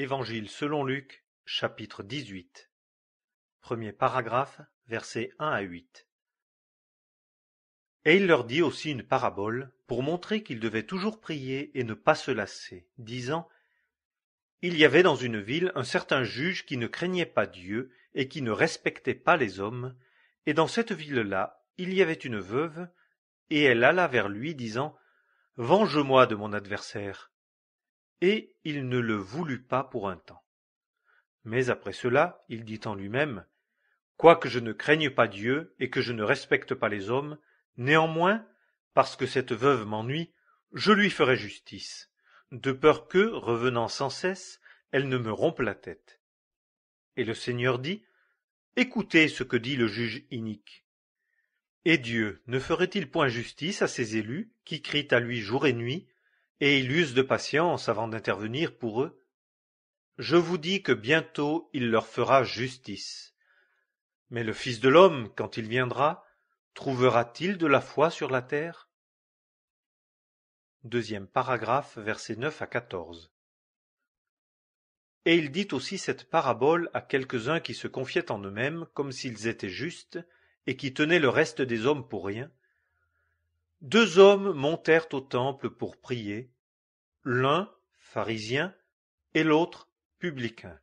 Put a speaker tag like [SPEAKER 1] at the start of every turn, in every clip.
[SPEAKER 1] Évangile selon Luc, chapitre 18. Premier paragraphe, versets 1 à 8. Et il leur dit aussi une parabole, pour montrer qu'ils devaient toujours prier et ne pas se lasser, disant Il y avait dans une ville un certain juge qui ne craignait pas Dieu et qui ne respectait pas les hommes, et dans cette ville-là, il y avait une veuve, et elle alla vers lui, disant Venge-moi de mon adversaire et il ne le voulut pas pour un temps mais après cela il dit en lui-même quoique je ne craigne pas dieu et que je ne respecte pas les hommes néanmoins parce que cette veuve m'ennuie je lui ferai justice de peur que revenant sans cesse elle ne me rompe la tête et le seigneur dit écoutez ce que dit le juge inique et dieu ne ferait-il point justice à ses élus qui crient à lui jour et nuit et ils usent de patience avant d'intervenir pour eux je vous dis que bientôt il leur fera justice mais le fils de l'homme quand il viendra trouvera-t-il de la foi sur la terre Deuxième paragraphe, à et il dit aussi cette parabole à quelques-uns qui se confiaient en eux-mêmes comme s'ils étaient justes et qui tenaient le reste des hommes pour rien deux hommes montèrent au temple pour prier, l'un pharisien et l'autre publicain.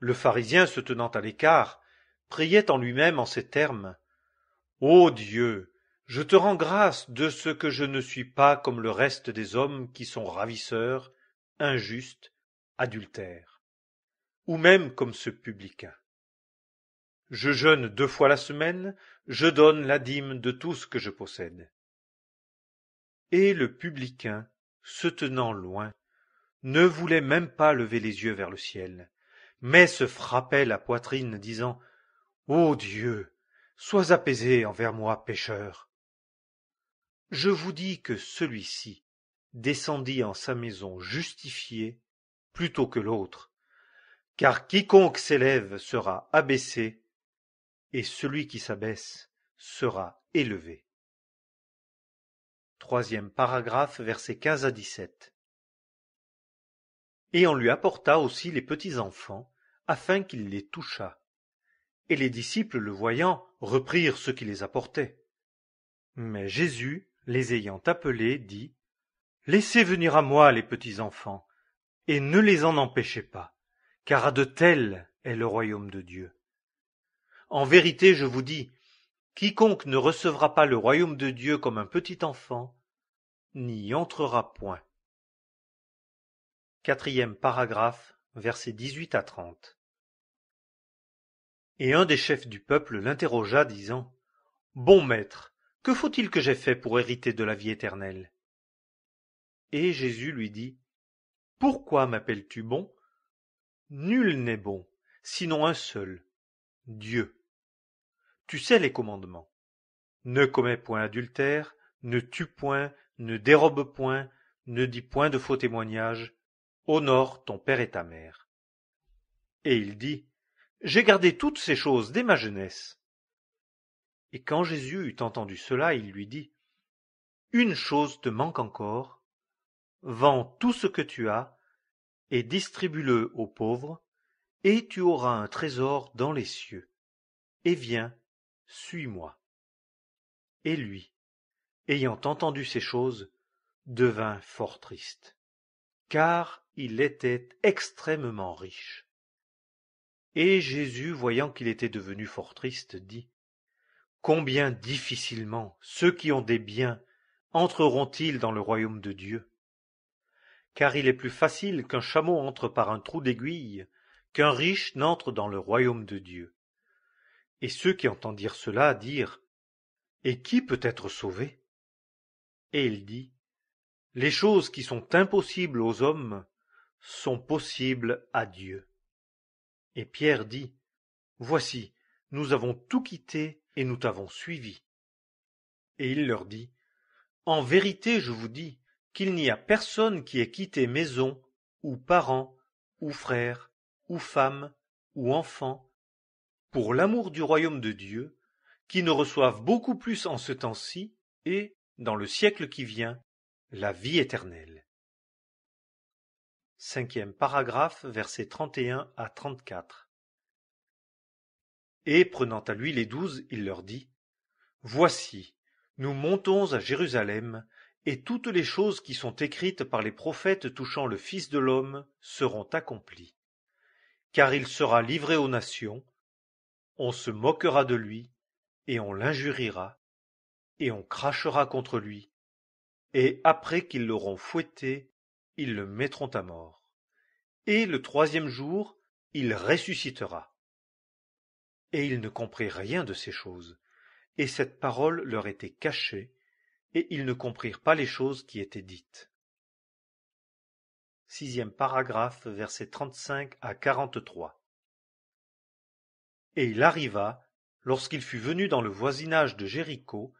[SPEAKER 1] Le pharisien, se tenant à l'écart, priait en lui-même en ces termes Ô Dieu, je te rends grâce de ce que je ne suis pas comme le reste des hommes qui sont ravisseurs, injustes, adultères, ou même comme ce publicain. Je jeûne deux fois la semaine, je donne la dîme de tout ce que je possède et le publicain se tenant loin ne voulait même pas lever les yeux vers le ciel mais se frappait la poitrine disant ô oh dieu sois apaisé envers moi pécheur je vous dis que celui-ci descendit en sa maison justifié plutôt que l'autre car quiconque s'élève sera abaissé et celui qui s'abaisse sera élevé paragraphe quinze à dix Et on lui apporta aussi les petits enfants, afin qu'il les touchât. Et les disciples, le voyant, reprirent ce qui les apportait. Mais Jésus, les ayant appelés, dit Laissez venir à moi les petits enfants, et ne les en empêchez pas, car à de tels est le royaume de Dieu. En vérité, je vous dis, quiconque ne recevra pas le royaume de Dieu comme un petit enfant n'y entrera point. Quatrième paragraphe, versets 18 à 30. Et un des chefs du peuple l'interrogea, disant Bon maître, que faut-il que j'aie fait pour hériter de la vie éternelle Et Jésus lui dit Pourquoi m'appelles-tu bon Nul n'est bon, sinon un seul, Dieu. Tu sais les commandements. Ne commets point adultère, ne tue point, ne dérobe point ne dis point de faux témoignages, honore ton père et ta mère et il dit j'ai gardé toutes ces choses dès ma jeunesse et quand jésus eut entendu cela il lui dit une chose te manque encore vends tout ce que tu as et distribue le aux pauvres et tu auras un trésor dans les cieux et viens suis-moi et lui ayant entendu ces choses devint fort triste car il était extrêmement riche et jésus voyant qu'il était devenu fort triste dit combien difficilement ceux qui ont des biens entreront ils dans le royaume de dieu car il est plus facile qu'un chameau entre par un trou d'aiguille qu'un riche n'entre dans le royaume de dieu et ceux qui entendirent cela dirent et qui peut être sauvé et il dit les choses qui sont impossibles aux hommes sont possibles à Dieu. Et Pierre dit, Voici, nous avons tout quitté et nous t'avons suivi. Et il leur dit, En vérité je vous dis qu'il n'y a personne qui ait quitté maison, ou parents, ou frères, ou femmes, ou enfants, pour l'amour du royaume de Dieu, qui ne reçoive beaucoup plus en ce temps-ci, et, dans le siècle qui vient, la vie éternelle. Cinquième paragraphe, versets 31 à 34. Et prenant à lui les douze, il leur dit Voici, nous montons à Jérusalem, et toutes les choses qui sont écrites par les prophètes touchant le Fils de l'homme seront accomplies. Car il sera livré aux nations, on se moquera de lui, et on l'injuriera, et on crachera contre lui. Et après qu'ils l'auront fouetté, ils le mettront à mort. Et le troisième jour, il ressuscitera. Et ils ne comprirent rien de ces choses, et cette parole leur était cachée, et ils ne comprirent pas les choses qui étaient dites. Sixième paragraphe, versets 35 à 43. Et il arriva, lorsqu'il fut venu dans le voisinage de Jéricho,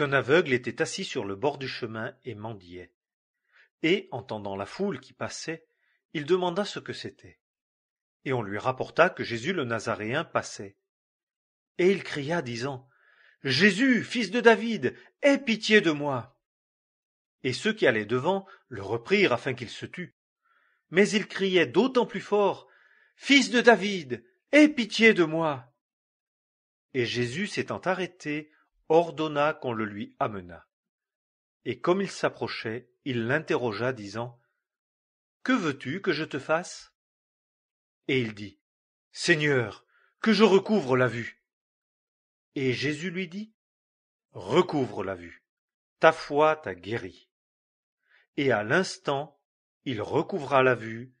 [SPEAKER 1] qu'un aveugle était assis sur le bord du chemin et mendiait et entendant la foule qui passait il demanda ce que c'était et on lui rapporta que jésus le nazaréen passait et il cria disant jésus fils de david aie pitié de moi et ceux qui allaient devant le reprirent afin qu'il se tût mais il criait d'autant plus fort fils de david aie pitié de moi et jésus s'étant arrêté ordonna qu'on le lui amenât et comme il s'approchait il l'interrogea disant que veux-tu que je te fasse et il dit seigneur que je recouvre la vue et jésus lui dit recouvre la vue ta foi t'a guéri et à l'instant il recouvra la vue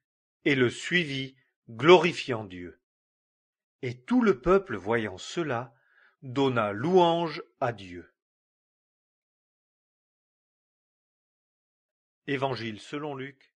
[SPEAKER 1] et le suivit glorifiant dieu et tout le peuple voyant cela donna louange à Dieu. Évangile selon Luc